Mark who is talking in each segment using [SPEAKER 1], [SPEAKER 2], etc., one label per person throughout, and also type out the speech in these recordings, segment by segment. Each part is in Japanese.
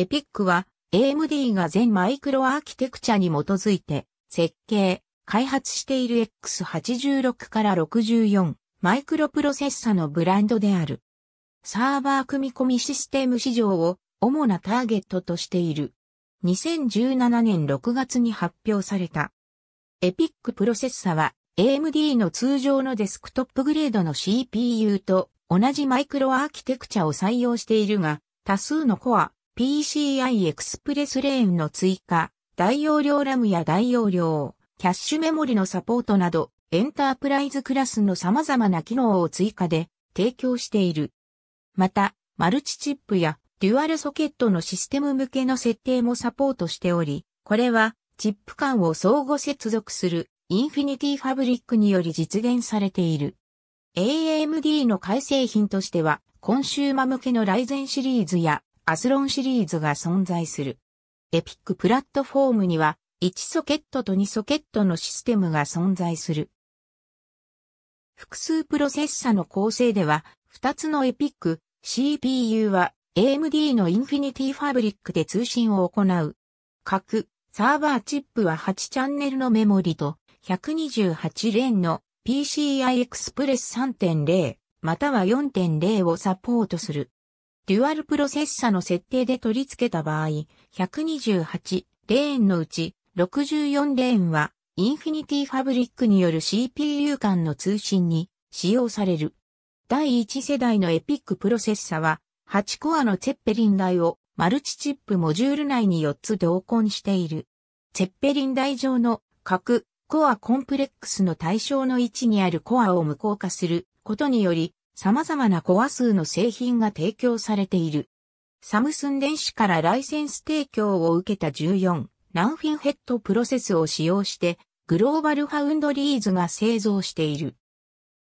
[SPEAKER 1] エピックは AMD が全マイクロアーキテクチャに基づいて設計、開発している X86 から64マイクロプロセッサのブランドである。サーバー組み込みシステム市場を主なターゲットとしている。2017年6月に発表された。エピックプロセッサは AMD の通常のデスクトップグレードの CPU と同じマイクロアーキテクチャを採用しているが、多数のコア、PCI Express レーンの追加、大容量ラムや大容量、キャッシュメモリのサポートなど、エンタープライズクラスの様々な機能を追加で提供している。また、マルチチップやデュアルソケットのシステム向けの設定もサポートしており、これはチップ間を相互接続するインフィニティファブリックにより実現されている。AMD の改製品としては、コンシューマ向けのライゼンシリーズやアスロンシリーズが存在する。エピックプラットフォームには、1ソケットと2ソケットのシステムが存在する。複数プロセッサの構成では、2つのエピック、CPU は AMD のインフィニティファブリックで通信を行う。各サーバーチップは8チャンネルのメモリと128レーンの PCI Express 3.0または4.0をサポートする。デュアルプロセッサの設定で取り付けた場合、128レーンのうち64レーンはインフィニティファブリックによる CPU 間の通信に使用される。第1世代のエピックプロセッサは8コアのツェッペリン台をマルチチップモジュール内に4つ同梱している。ツェッペリン台上の各コアコンプレックスの対象の位置にあるコアを無効化することにより様々なコア数の製品が提供されている。サムスン電子からライセンス提供を受けた14、ランフィンヘッドプロセスを使用して、グローバルファウンドリーズが製造している。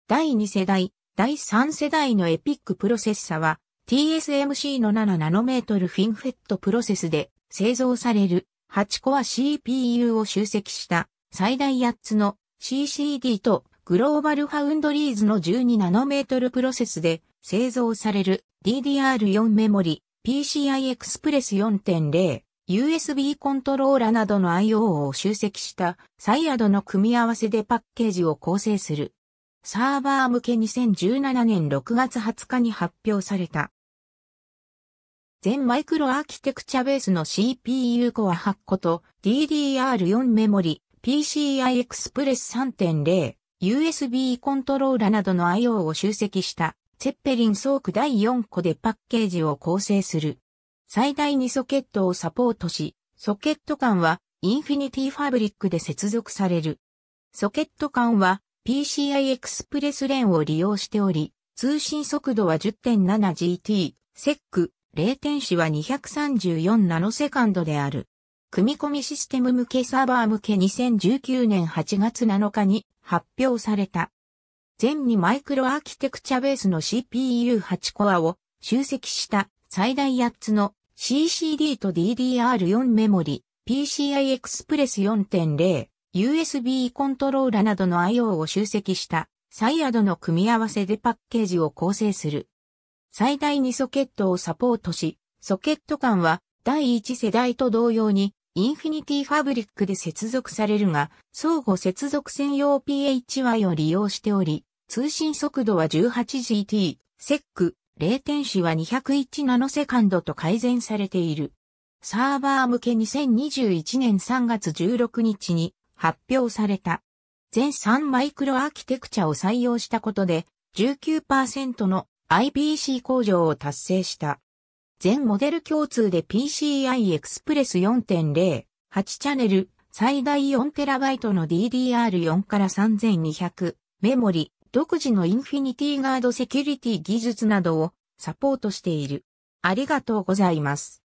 [SPEAKER 1] 第2世代、第3世代のエピックプロセッサは、TSMC の7ナノメートルフィンヘッドプロセスで製造される8コア CPU を集積した最大8つの CCD とグローバルファウンドリーズの12ナノメートルプロセスで製造される DDR4 メモリ、PCI Express 4.0、USB コントローラなどの IO を集積したサイアドの組み合わせでパッケージを構成する。サーバー向け2017年6月20日に発表された。全マイクロアーキテクチャベースの CPU コア8個と DDR4 メモリ、PCI Express 3.0、USB コントローラなどの IO を集積したツェッペリンソーク第4個でパッケージを構成する。最大2ソケットをサポートし、ソケット間はインフィニティファブリックで接続される。ソケット間は PCI エクスプレスレンを利用しており、通信速度は 10.7GT、セック、0点子は234ナノセカンドである。組み込みシステム向けサーバー向け2019年8月7日に発表された。全2マイクロアーキテクチャベースの CPU8 コアを集積した最大8つの CCD と DDR4 メモリ、PCI Express 4.0、USB コントローラなどの IO を集積したサイアドの組み合わせでパッケージを構成する。最大2ソケットをサポートし、ソケット間は第1世代と同様にインフィニティファブリックで接続されるが、相互接続専用 PHY を利用しており、通信速度は 18GT、SEC、0点子は201ナノセカンドと改善されている。サーバー向け2021年3月16日に発表された。全3マイクロアーキテクチャを採用したことで19%の IBC 向上を達成した。全モデル共通で PCI Express 4.0、8チャンネル、最大 4TB の DDR4 から3200、メモリ、独自のインフィニティガードセキュリティ技術などをサポートしている。ありがとうございます。